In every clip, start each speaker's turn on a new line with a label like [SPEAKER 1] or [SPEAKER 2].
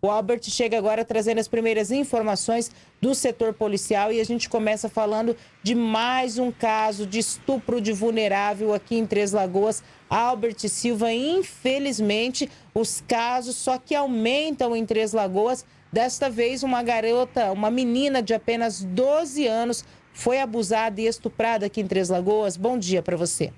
[SPEAKER 1] O Albert chega agora trazendo as primeiras informações do setor policial e a gente começa falando de mais um caso de estupro de vulnerável aqui em Três Lagoas. Albert Silva, infelizmente, os casos só que aumentam em Três Lagoas. Desta vez, uma garota, uma menina de apenas 12 anos, foi abusada e estuprada aqui em Três Lagoas. Bom dia para você.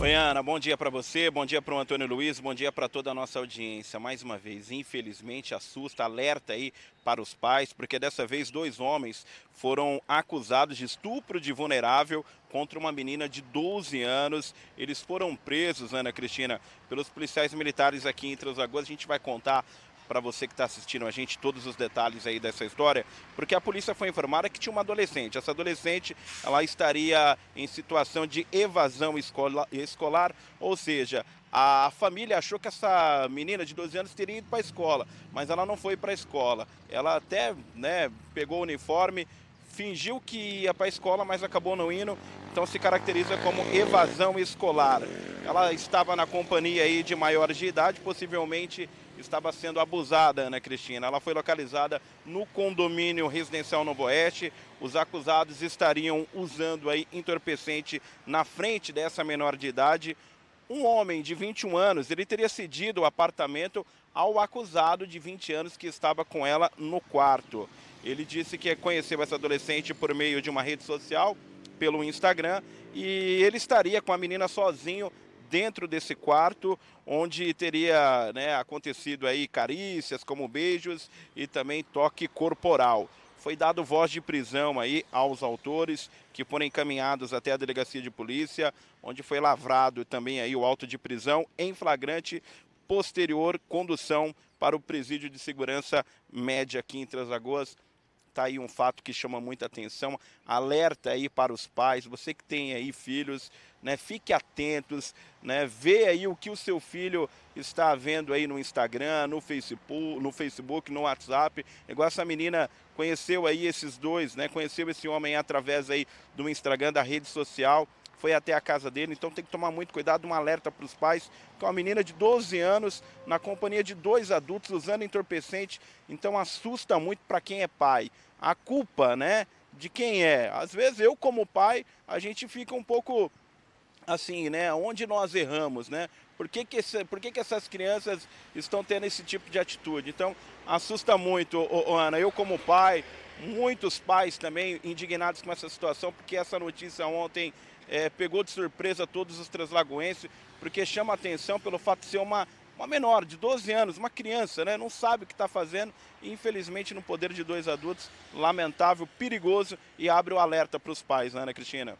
[SPEAKER 2] Oi, Ana, bom dia para você, bom dia para o Antônio Luiz, bom dia para toda a nossa audiência. Mais uma vez, infelizmente, assusta, alerta aí para os pais, porque dessa vez dois homens foram acusados de estupro de vulnerável contra uma menina de 12 anos. Eles foram presos, Ana Cristina, pelos policiais militares aqui em Três Lagoas. A gente vai contar para você que está assistindo a gente todos os detalhes aí dessa história, porque a polícia foi informada que tinha uma adolescente. Essa adolescente, ela estaria em situação de evasão escola, escolar, ou seja, a família achou que essa menina de 12 anos teria ido para a escola, mas ela não foi para a escola. Ela até, né, pegou o uniforme, fingiu que ia para a escola, mas acabou não indo, então se caracteriza como evasão escolar. Ela estava na companhia aí de maiores de idade, possivelmente estava sendo abusada, Ana Cristina. Ela foi localizada no condomínio residencial Novo Oeste. Os acusados estariam usando aí entorpecente na frente dessa menor de idade. Um homem de 21 anos, ele teria cedido o apartamento ao acusado de 20 anos que estava com ela no quarto. Ele disse que conheceu essa adolescente por meio de uma rede social, pelo Instagram, e ele estaria com a menina sozinho dentro desse quarto, onde teria né, acontecido aí carícias, como beijos e também toque corporal foi dado voz de prisão aí aos autores que foram encaminhados até a delegacia de polícia, onde foi lavrado também aí o auto de prisão em flagrante posterior condução para o presídio de segurança média aqui em Transagoas está aí um fato que chama muita atenção. Alerta aí para os pais, você que tem aí filhos, né? Fique atentos, né? Vê aí o que o seu filho está vendo aí no Instagram, no Facebook, no Facebook, no WhatsApp. É igual essa menina conheceu aí esses dois, né? Conheceu esse homem através aí do Instagram da rede social foi até a casa dele, então tem que tomar muito cuidado, um alerta para os pais, que é uma menina de 12 anos, na companhia de dois adultos, usando entorpecente, então assusta muito para quem é pai. A culpa, né, de quem é. Às vezes eu, como pai, a gente fica um pouco assim, né, onde nós erramos, né? Por que, que, esse, por que, que essas crianças estão tendo esse tipo de atitude? Então, assusta muito, ô, ô, Ana. Eu, como pai, muitos pais também indignados com essa situação, porque essa notícia ontem é, pegou de surpresa todos os translagoenses, porque chama atenção pelo fato de ser uma, uma menor, de 12 anos, uma criança, né? Não sabe o que está fazendo e, infelizmente, no poder de dois adultos, lamentável, perigoso e abre o alerta para os pais, né, Ana Cristina?